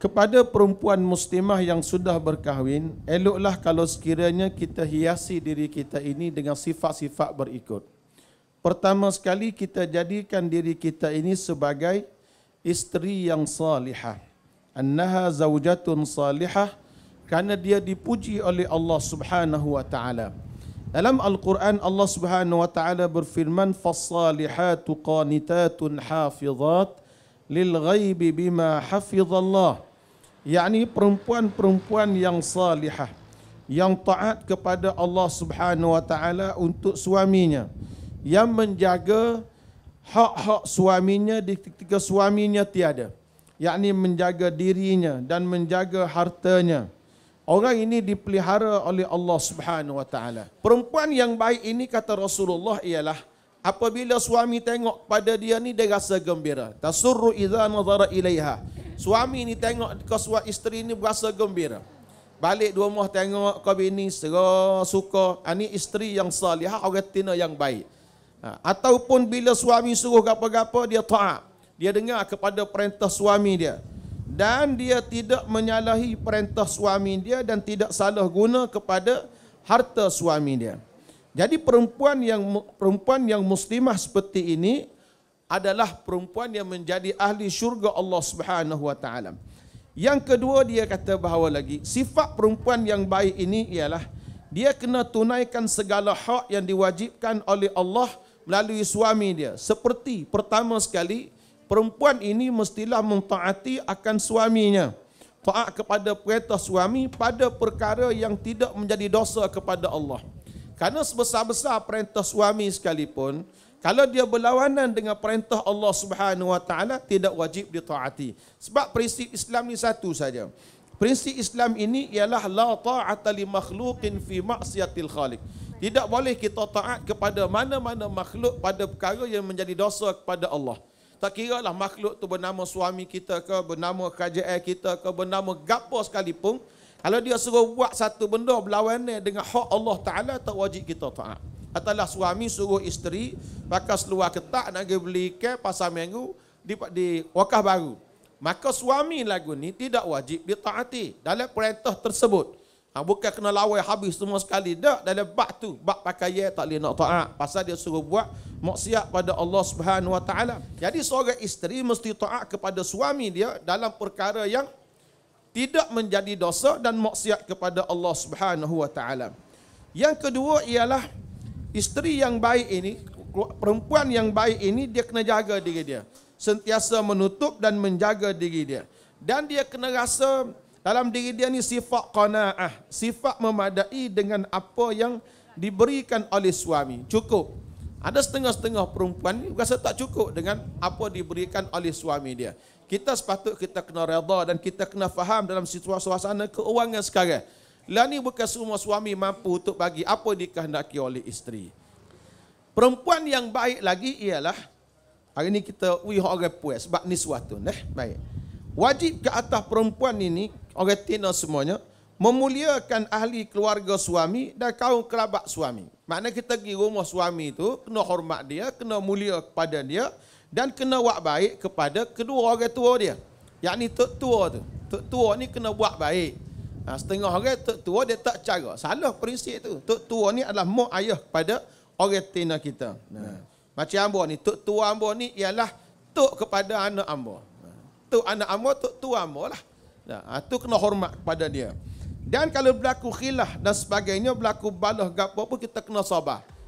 kepada perempuan muslimah yang sudah berkahwin eloklah kalau sekiranya kita hiasi diri kita ini dengan sifat-sifat berikut pertama sekali kita jadikan diri kita ini sebagai isteri yang salihah annaha zaujatun salihah kerana dia dipuji oleh Allah Subhanahu wa taala dalam al-Quran Allah Subhanahu wa taala berfirman fasalihatu qanitatun hafizat lil ghaibi bima hafizallahu yakni perempuan-perempuan yang salihah yang taat kepada Allah Subhanahu wa taala untuk suaminya yang menjaga hak-hak suaminya ketika suaminya tiada yakni menjaga dirinya dan menjaga hartanya orang ini dipelihara oleh Allah Subhanahu wa taala perempuan yang baik ini kata Rasulullah ialah apabila suami tengok pada dia ni dia rasa gembira tasurru idza nazara ilaiha Suami ni tengok kau suat isteri ni berasa gembira. Balik dua rumah tengok kau bini sera, suka. Ini ah, isteri yang salih, orang tina yang baik. Ah, ataupun bila suami suruh gapa-gapa, dia taat. Dia dengar kepada perintah suami dia. Dan dia tidak menyalahi perintah suami dia dan tidak salah guna kepada harta suami dia. Jadi perempuan yang perempuan yang muslimah seperti ini adalah perempuan yang menjadi ahli syurga Allah Subhanahu wa taala. Yang kedua dia kata bahawa lagi sifat perempuan yang baik ini ialah dia kena tunaikan segala hak yang diwajibkan oleh Allah melalui suami dia. Seperti pertama sekali perempuan ini mestilah mentaati akan suaminya. Taat kepada perintah suami pada perkara yang tidak menjadi dosa kepada Allah. Karena sebesar-besar perintah suami sekalipun, kalau dia berlawanan dengan perintah Allah Subhanahu Wa Taala tidak wajib ditaati. Sebab prinsip Islam ni satu saja. Prinsip Islam ini ialah la ta'ata li makhluqin fi ma'siyatil khaliq. Tidak boleh kita taat kepada mana-mana makhluk pada perkara yang menjadi dosa kepada Allah. Tak kira lah makhluk tu bernama suami kita ke, bernama kerajaan kita ke, bernama gapo sekalipun. Kalau dia suruh buat satu benda berlawanan dengan hak Allah Ta'ala, tak wajib kita taat. Atalah suami suruh isteri pakai seluar ketak nak pergi beli ke pasar minggu di, di wakah baru. Maka suami lagu ni tidak wajib ditaati dalam perintah tersebut. Ha, bukan kena lawai habis semua sekali. Tak, dalam bak tu. Bak pakaian tak boleh nak taat. Pasal dia suruh buat maksiat pada Allah Subhanahu Wa Taala. Jadi seorang isteri mesti taat kepada suami dia dalam perkara yang tidak menjadi dosa dan maksiat kepada Allah Subhanahu Wa Taala. Yang kedua ialah isteri yang baik ini, perempuan yang baik ini dia kena jaga diri dia. Sentiasa menutup dan menjaga diri dia. Dan dia kena rasa dalam diri dia ni sifat qanaah, sifat memadai dengan apa yang diberikan oleh suami. Cukup. Ada setengah-setengah perempuan ni rasa tak cukup dengan apa diberikan oleh suami dia. Kita sepatut kita kena redha dan kita kena faham dalam situasi suasana keuangan sekarang. Lah ni bukan semua suami mampu untuk bagi apa dikehendaki oleh isteri. Perempuan yang baik lagi ialah hari ni kita we orang puas sebab ni suatu neh baik. Wajib ke atas perempuan ini orang tina semuanya memuliakan ahli keluarga suami dan kaum kerabat suami. Makna kita pergi rumah suami itu kena hormat dia, kena mulia kepada dia dan kena buat baik kepada kedua orang tua dia. Yakni tok tua tu. Tok tua ni kena buat baik. Ha, setengah orang tok tua dia tak cara. Salah prinsip tu. Tok tua ni adalah mak ayah kepada orang tina kita. Ha. Ya. Macam ambo ni, tok tua ambo ni ialah tok kepada anak ambo. Ha. Tu anak ambo tu tua ambo lah. Ha, ha, tu kena hormat kepada dia. Dan kalau berlaku khilah dan sebagainya, berlaku balah gapo pun kita kena sabar.